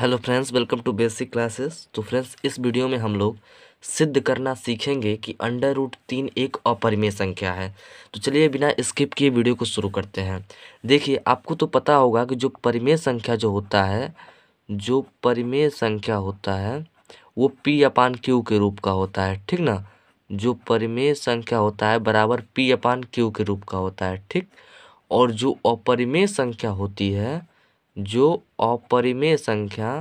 hello friends welcome to basic classes तो friends इस video में हम लोग सिद्ध करना सीखेंगे कि अंडर रूट तीन एक अपरिमेय संख्या है तो चलिए बिना स्किप किए वीडियो को शुरू करते हैं देखिए आपको तो पता होगा कि जो परिमेय संख्या जो होता है जो परिमेय संख्या होता है वो पी अपान क्यू के रूप का होता है ठीक ना जो परिमेय संख्या होता है बराबर पी अपान क्यू के रूप का होता है ठीक और जो अपरिमेय संख्या होती है जो अपरिमेय संख्या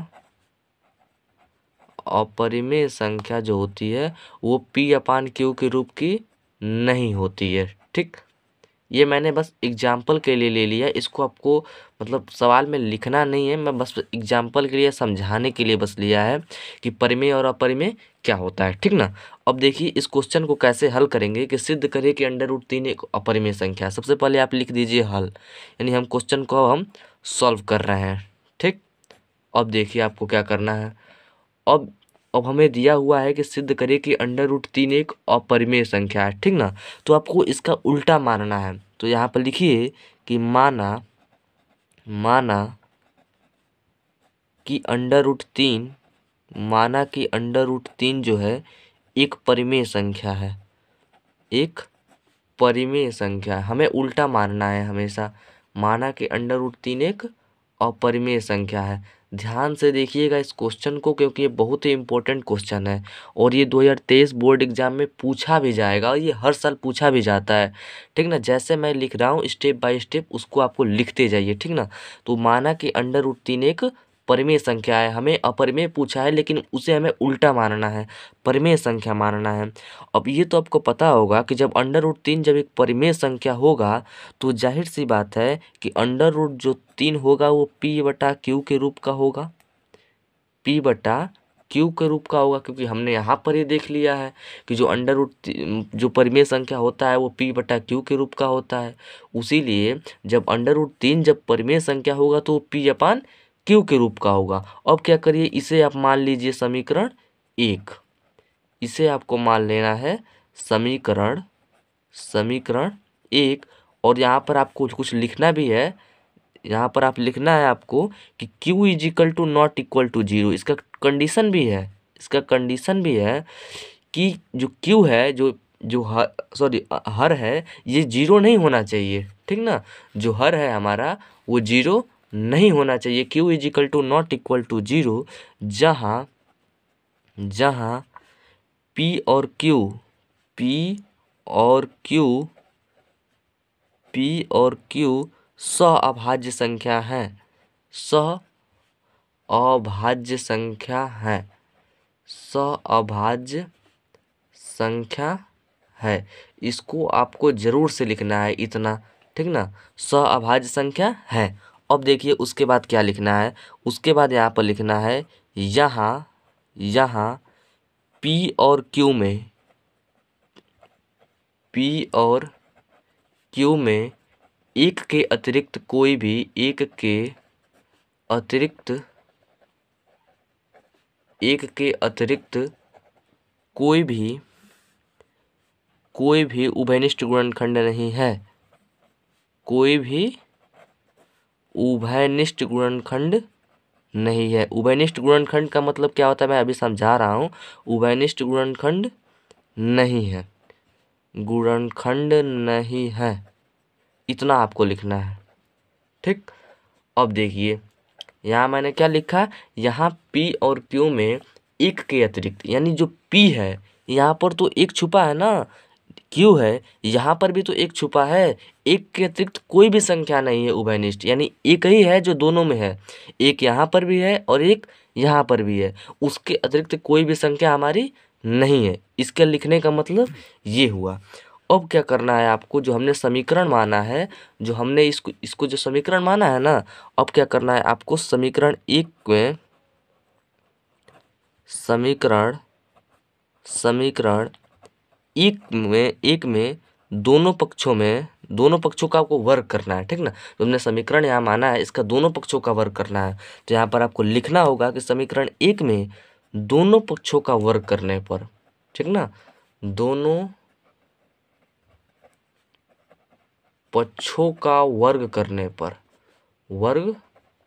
अपरिमेय संख्या जो होती है वो पी अपान क्यू के रूप की नहीं होती है ठीक ये मैंने बस एग्जाम्पल के लिए ले लिया इसको आपको मतलब सवाल में लिखना नहीं है मैं बस एग्जाम्पल के लिए समझाने के लिए बस लिया है कि परिमेय और अपरिमेय क्या होता है ठीक ना अब देखिए इस क्वेश्चन को कैसे हल करेंगे कि सिद्ध करें कि अंडर रूट तीन एक अपरिमेय संख्या सबसे पहले आप लिख दीजिए हल यानी हम क्वेश्चन को हम सॉल्व कर रहे हैं ठीक अब देखिए आपको क्या करना है अब अब हमें दिया हुआ है कि सिद्ध करें कि अंडर रूट तीन एक अपरिमेय संख्या है ठीक ना तो आपको इसका उल्टा मानना है तो यहाँ पर लिखिए कि माना माना कि अंडर रूट तीन माना कि अंडर रूट तीन जो है एक परिमेय संख्या है एक परिमेय संख्या हमें उल्टा मानना है हमेशा माना कि अंडर रूट तीन एक अपरिमेय संख्या है ध्यान से देखिएगा इस क्वेश्चन को क्योंकि ये बहुत ही इंपॉर्टेंट क्वेश्चन है और ये 2023 बोर्ड एग्जाम में पूछा भी जाएगा और ये हर साल पूछा भी जाता है ठीक ना जैसे मैं लिख रहा हूँ स्टेप बाय स्टेप उसको आपको लिखते जाइए ठीक ना तो माना कि अंडर रूट तीन एक परिमेय संख्या है हमें अपरिमेय पूछा है लेकिन उसे हमें उल्टा मानना है परिमेय संख्या मानना है अब ये तो आपको पता होगा कि जब अंडर रूट तीन जब एक परिमेय संख्या होगा तो जाहिर सी बात है कि अंडर रूट जो तीन होगा वो पी बटा क्यू के रूप का होगा पी बटा क्यू के रूप का होगा क्योंकि हमने यहाँ पर ये देख लिया है कि जो अंडर रूट जो परिमेय संख्या होता है वो पी बटा क्यू के रूप का होता है उसी जब अंडर रूट तीन जब परिमेय संख्या होगा तो पी अपान क्यू के रूप का होगा अब क्या करिए इसे आप मान लीजिए समीकरण एक इसे आपको मान लेना है समीकरण समीकरण एक और यहाँ पर आपको कुछ लिखना भी है यहाँ पर आप लिखना है आपको कि q is equal to not equal to zero इसका कंडीशन भी है इसका कंडीशन भी है कि जो q है जो जो हर सॉरी हर है ये जीरो नहीं होना चाहिए ठीक ना जो हर है हमारा वो जीरो नहीं होना चाहिए Q is equal to not equal to zero जहाँ जहाँ पी और क्यू पी और क्यू पी और क्यू सह अभाज्य संख्या हैं सह अभाज्य संख्या है सह अभाज्य संख्या है इसको आपको ज़रूर से लिखना है इतना ठीक ना सह अभाज्य संख्या है अब देखिए उसके बाद क्या लिखना है उसके बाद यहाँ पर लिखना है यहाँ यहाँ पी और क्यू में पी और क्यू में एक के अतिरिक्त कोई भी एक के अतिरिक्त एक के अतिरिक्त कोई भी कोई भी उभयनिष्ठ गुणनखंड नहीं है कोई भी उभयनिष्ठ गुणनखंड नहीं है उभयनिष्ठ गुणनखंड का मतलब क्या होता है मैं अभी समझा रहा हूँ उभयनिष्ठ गुणनखंड नहीं है गुणनखंड नहीं है इतना आपको लिखना है ठीक अब देखिए यहाँ मैंने क्या लिखा यहाँ पी और प्यू में एक के अतिरिक्त यानी जो पी है यहाँ पर तो एक छुपा है ना क्यों है यहाँ पर भी तो एक छुपा है एक के अतिरिक्त कोई भी संख्या नहीं है उभयनिष्ठ यानी एक ही है जो दोनों में है एक यहाँ पर भी है और एक यहाँ पर भी है उसके अतिरिक्त कोई भी संख्या हमारी नहीं है इसके लिखने का मतलब ये हुआ अब क्या करना है आपको जो हमने समीकरण माना है जो हमने इसको इसको जो समीकरण माना है ना अब क्या करना है आपको समीकरण एक में समीकरण समीकरण एक में एक में दोनों पक्षों में दोनों पक्षों का आपको वर्ग करना है ठीक ना जो तो हमने समीकरण यहाँ माना है इसका दोनों पक्षों का वर्ग करना है तो यहाँ पर आपको लिखना होगा कि समीकरण एक में दोनों पक्षों का वर्ग करने पर ठीक ना दोनों पक्षों का वर्ग करने पर वर्ग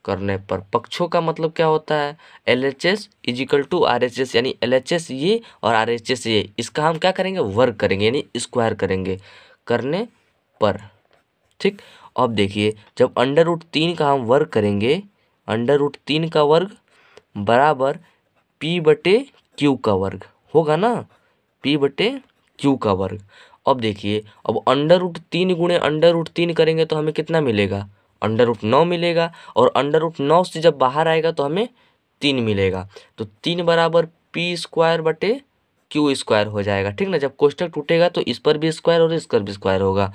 करने पर पक्षों का मतलब क्या होता है L H S is equal to R H S यानी एल एच एस ये और आर एच एस ये इसका हम क्या करेंगे वर्ग करेंगे यानी स्क्वायर करेंगे करने पर ठीक अब देखिए जब अंडर रूट तीन का हम वर्ग करेंगे अंडर रूट तीन का वर्ग बराबर पी बटे क्यू का वर्ग होगा ना पी बटे क्यू का वर्ग अब देखिए अब अंडर रूट तीन गुणे अंडर रूट तीन करेंगे तो हमें कितना मिलेगा अंडर रूट नौ मिलेगा और अंडर रूट नौ से जब बाहर आएगा तो हमें तीन मिलेगा तो तीन बराबर पी स्क्वायर बटे क्यू स्क्वायर हो जाएगा ठीक ना जब कोष्टक टूटेगा तो इस पर भी स्क्वायर और इस पर भी स्क्वायर होगा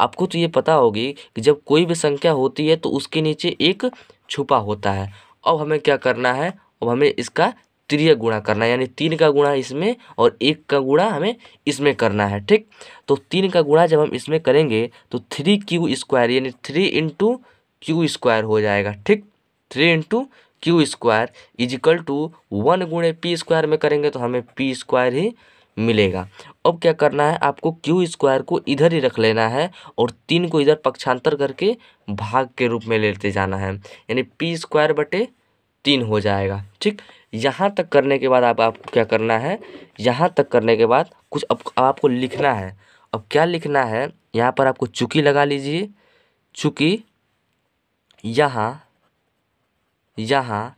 आपको तो ये पता होगी कि जब कोई भी संख्या होती है तो उसके नीचे एक छुपा होता है अब हमें क्या करना है अब हमें इसका त्रिय गुणा करना है यानी तीन का गुणा इसमें और एक का गुणा हमें इसमें करना है ठीक तो तीन का गुणा जब हम इसमें करेंगे तो थ्री क्यू स्क्वायर यानी थ्री इंटू क्यू स्क्वायर हो जाएगा ठीक three into Q square is equal to one गुणे पी स्क्वायर में करेंगे तो हमें पी स्क्वायर ही मिलेगा अब क्या करना है आपको क्यू स्क्वायर को इधर ही रख लेना है और तीन को इधर पक्षांतर करके भाग के रूप में लेते जाना है यानी पी स्क्वायर बटे तीन हो जाएगा ठीक यहाँ तक करने के बाद आप आपको क्या करना है यहाँ तक करने के बाद कुछ अब आपको लिखना है अब क्या लिखना है यहाँ पर आपको चुकी लगा लीजिए चुकी यहाँ यहाँ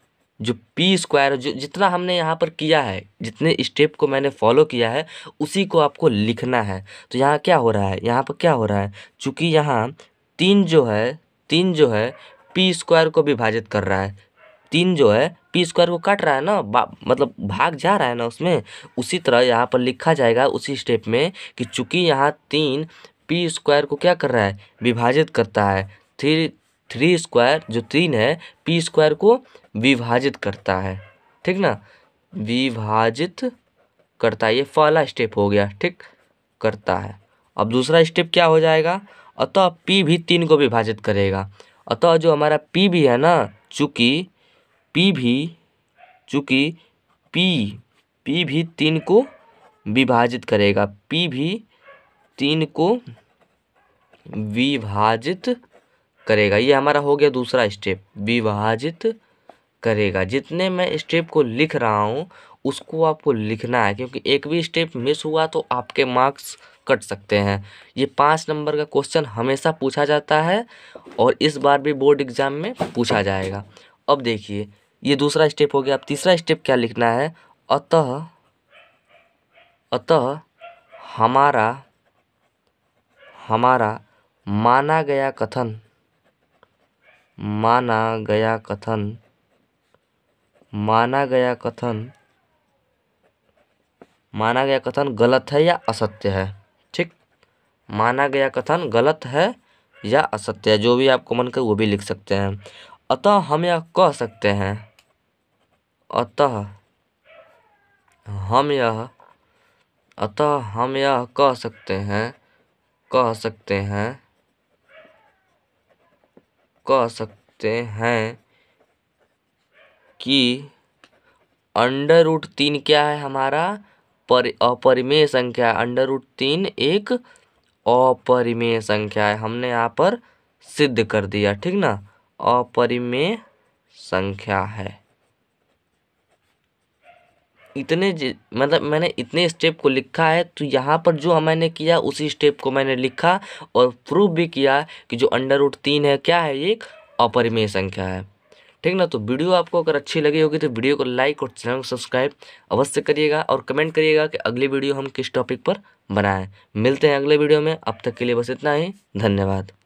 जो पी स्क्वायर जो जितना हमने यहाँ पर किया है जितने स्टेप को मैंने फॉलो किया है उसी को आपको लिखना है तो यहाँ क्या हो रहा है यहाँ पर क्या हो रहा है चूँकि यहाँ तीन जो है तीन जो है पी स्क्वायर को विभाजित कर रहा है तीन जो है पी स्क्वायर को काट रहा है ना मतलब भाग जा रहा है ना उसमें उसी तरह यहाँ पर लिखा जाएगा उसी स्टेप में कि चूंकि यहाँ तीन पी स्क्वायर को क्या कर रहा है विभाजित करता है थ्री थ्री स्क्वायर जो तीन है पी स्क्वायर को विभाजित करता है ठीक ना विभाजित करता है ये पहला स्टेप हो गया ठीक करता है अब दूसरा स्टेप क्या हो जाएगा अतः पी भी तीन को विभाजित करेगा अतः जो हमारा पी भी है ना चूँकि पी भी चूँकि पी पी भी तीन को विभाजित करेगा पी भी तीन को विभाजित करेगा ये हमारा हो गया दूसरा स्टेप विभाजित करेगा जितने मैं स्टेप को लिख रहा हूँ उसको आपको लिखना है क्योंकि एक भी स्टेप मिस हुआ तो आपके मार्क्स कट सकते हैं ये पाँच नंबर का क्वेश्चन हमेशा पूछा जाता है और इस बार भी बोर्ड एग्ज़ाम में पूछा जाएगा अब देखिए ये दूसरा स्टेप हो गया अब तीसरा स्टेप क्या लिखना है अतः अतः हमारा हमारा माना गया कथन माना गया कथन माना गया कथन माना गया कथन गलत है या असत्य है ठीक माना गया कथन गलत है या असत्य है जो भी आपको मन कर वो भी लिख सकते हैं अतः हम यह कह सकते हैं अतः हम यह अतः हम यह कह सकते हैं कह सकते हैं कह सकते हैं कि अंडर रूट तीन क्या है हमारा पर अपरिमेय संख्या है अंडर रूट तीन एक अपरिमेय संख्या है हमने यहाँ पर सिद्ध कर दिया ठीक ना अपरिमेय संख्या है इतने मतलब मैंने इतने स्टेप को लिखा है तो यहाँ पर जो मैंने किया उसी स्टेप को मैंने लिखा और प्रूव भी किया कि जो अंडर रूट तीन है क्या है एक अपरिमेय संख्या है ठीक ना तो वीडियो आपको अगर अच्छी लगी होगी तो वीडियो को लाइक और चैनल को सब्सक्राइब अवश्य करिएगा और कमेंट करिएगा कि अगली वीडियो हम किस टॉपिक पर बनाएं मिलते हैं अगले वीडियो में अब तक के लिए बस इतना ही धन्यवाद